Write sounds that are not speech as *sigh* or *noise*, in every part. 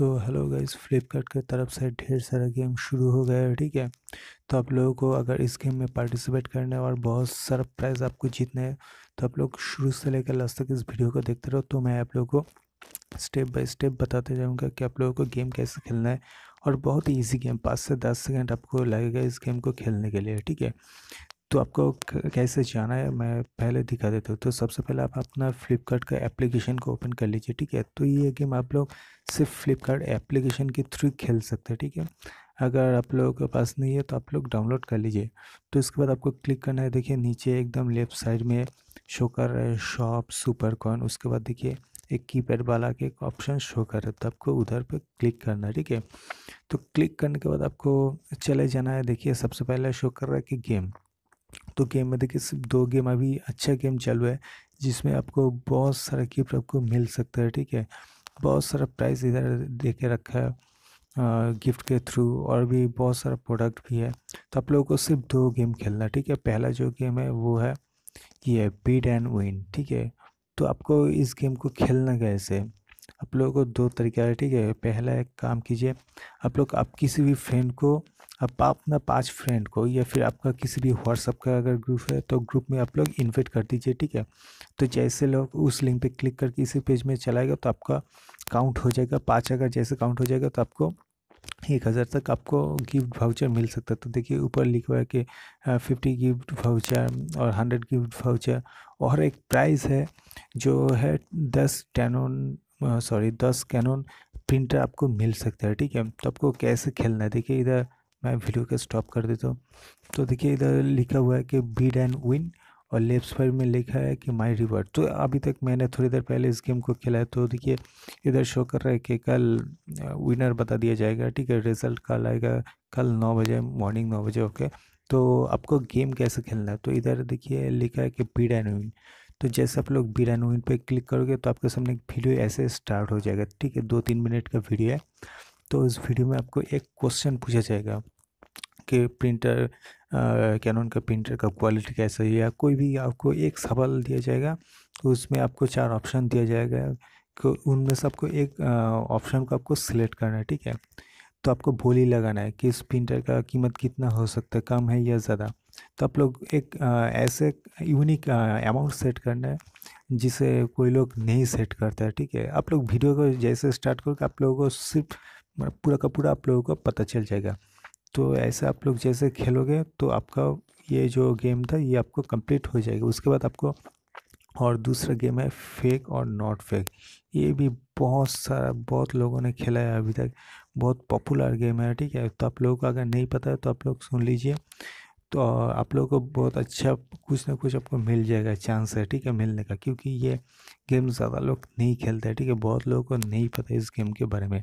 तो hello guys Flipkart के तरफ से ढेर सारा गेम शुरू हो गया है ठीक है तो आप लोगों को अगर इस गेम में पार्टिसिपेट करना है और बहुत सारा प्राइज़ आपको जीतना है तो आप लोग शुरू से लेकर लास्ट तक इस वीडियो को देखते रहो तो मैं आप लोगों को स्टेप बाय स्टेप बताते जाऊँगा कि आप लोगों को गेम कैसे खेलना है और बहुत ही ईजी गेम पाँच से दस सेकेंड आपको लगेगा इस गेम को खेलने के लिए ठीक है तो आपको कैसे जाना है मैं पहले दिखा देता हूँ तो सबसे पहले आप अपना फ्लिपकार्ट का एप्लीकेशन को ओपन कर लीजिए ठीक है तो ये गेम आप लोग सिर्फ फ्लिपकार्ट एप्लीकेशन के थ्रू खेल सकते हैं ठीक है अगर आप लोगों के पास नहीं है तो आप लोग डाउनलोड कर लीजिए तो इसके बाद आपको क्लिक करना है देखिए नीचे एकदम लेफ्ट साइड में शो कर रहा है शॉप सुपर कॉन उसके बाद देखिए एक कीपैड वाला के एक ऑप्शन शो कर रहा था तो आपको उधर पे क्लिक करना है ठीक है तो क्लिक करने के बाद आपको चले जाना है देखिए सबसे पहले शो कर रहा है कि गेम दो तो गेम में देखिए सिर्फ दो गेम अभी अच्छा गेम चल रहा है जिसमें आपको बहुत सारा गिफ्ट आपको मिल सकता है ठीक है बहुत सारा प्राइस इधर दे के रखा है गिफ्ट के थ्रू और भी बहुत सारा प्रोडक्ट भी है तो आप लोगों को सिर्फ दो गेम खेलना ठीक है पहला जो गेम है वो है ये बीड एंड विन ठीक है तो आपको इस गेम को खेलना कैसे आप लोगों को दो तरीका है ठीक है पहला एक काम कीजिए आप लोग आप किसी भी फ्रेंड को आप अपना पाँच फ्रेंड को या फिर आपका किसी भी व्हाट्सअप का अगर ग्रुप है तो ग्रुप में आप लोग इन्वाइट कर दीजिए ठीक है तो जैसे लोग उस लिंक पे क्लिक करके इसी पेज में चलाएगा तो आपका काउंट हो जाएगा पाँच अगर जैसे काउंट हो जाएगा तो आपको एक हज़ार तक आपको गिफ्ट भाउचर मिल सकता है तो देखिए ऊपर लिख हुआ है कि फिफ्टी गिफ्ट भाउचर और हंड्रेड गिफ्ट भाउचर और एक प्राइस है जो है दस कैनोन सॉरी दस कैनोन प्रिंटर आपको मिल सकता है ठीक है तो आपको कैसे खेलना है देखिए इधर मैं वीडियो का स्टॉप कर देता हूँ तो देखिए इधर लिखा हुआ है कि बीड एंड विन और लेफ्ट साइड में लिखा है कि माई रिवर्ड तो अभी तक मैंने थोड़ी देर पहले इस गेम को खेला है तो देखिए इधर शो कर रहा है कि कल विनर बता दिया जाएगा ठीक है रिजल्ट कल आएगा कल नौ बजे मॉर्निंग नौ बजे ओके तो आपको गेम कैसे खेलना है तो इधर देखिए लिखा है कि बीड एंड विन तो जैसे आप लोग बीड एंड विन पर क्लिक करोगे तो आपके सामने एक वीडियो ऐसे स्टार्ट हो जाएगा ठीक है दो तीन मिनट का वीडियो है तो इस वीडियो में आपको एक क्वेश्चन पूछा जाएगा कि प्रिंटर कैनन का प्रिंटर का क्वालिटी कैसा है या कोई भी आपको एक सवाल दिया जाएगा तो उसमें आपको चार ऑप्शन दिया जाएगा तो उनमें से आपको एक ऑप्शन को आपको सिलेक्ट करना है ठीक है तो आपको बोली लगाना है कि इस प्रिंटर का कीमत कितना हो सकता है कम है या ज़्यादा तो आप लोग एक आ, ऐसे यूनिक अमाउंट सेट करना है जिसे कोई लोग नहीं सेट करता है ठीक है आप लोग वीडियो को जैसे स्टार्ट करके आप लोगों को सिर्फ मतलब पूरा का पूरा आप लोगों को पता चल जाएगा तो ऐसे आप लोग जैसे खेलोगे तो आपका ये जो गेम था ये आपको कंप्लीट हो जाएगा उसके बाद आपको और दूसरा गेम है फेक और नॉट फेक ये भी बहुत सारा बहुत लोगों ने खेला है अभी तक बहुत पॉपुलर गेम है ठीक है तो आप लोगों को अगर नहीं पता है तो आप लोग सुन लीजिए तो आप लोगों को बहुत अच्छा कुछ ना कुछ आपको मिल जाएगा चांस है ठीक है मिलने का क्योंकि ये गेम ज़्यादा लोग नहीं खेलते हैं ठीक है बहुत लोगों को नहीं पता इस गेम के बारे में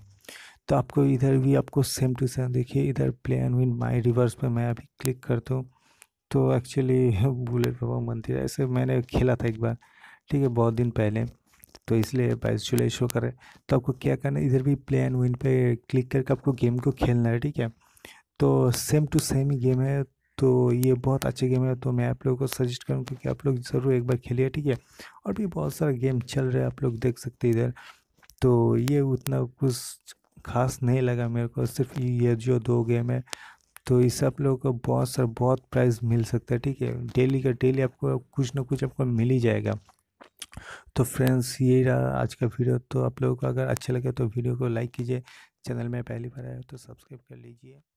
तो आपको इधर भी आपको सेम टू सेम देखिए इधर प्ले विन माई रिवर्स पे मैं अभी क्लिक करता हूँ तो एक्चुअली *laughs* बुलेट बाबा मंदिर ऐसे मैंने खेला था एक बार ठीक है बहुत दिन पहले तो इसलिए बाईस जुलाई शो करें तो आपको क्या करना है इधर भी प्ले एंड विन पे क्लिक करके आपको गेम को खेलना है ठीक है तो सेम टू सेम ही गेम है तो ये बहुत अच्छे गेम है तो मैं आप लोगों को सजेस्ट करूँ क्योंकि आप लोग ज़रूर एक बार खेलिए ठीक है और भी बहुत सारा गेम चल रहा है आप लोग देख सकते हैं इधर तो ये उतना कुछ ख़ास नहीं लगा मेरे को सिर्फ ये जो दो गेम है तो इस आप लोगों को बहुत सर बहुत प्राइज़ मिल सकता है ठीक है डेली का डेली आपको कुछ ना कुछ आपको मिल ही जाएगा तो फ्रेंड्स ये रहा आज का वीडियो तो आप लोगों को अगर अच्छा लगे तो वीडियो को लाइक कीजिए चैनल में पहली बार आए तो सब्सक्राइब कर लीजिए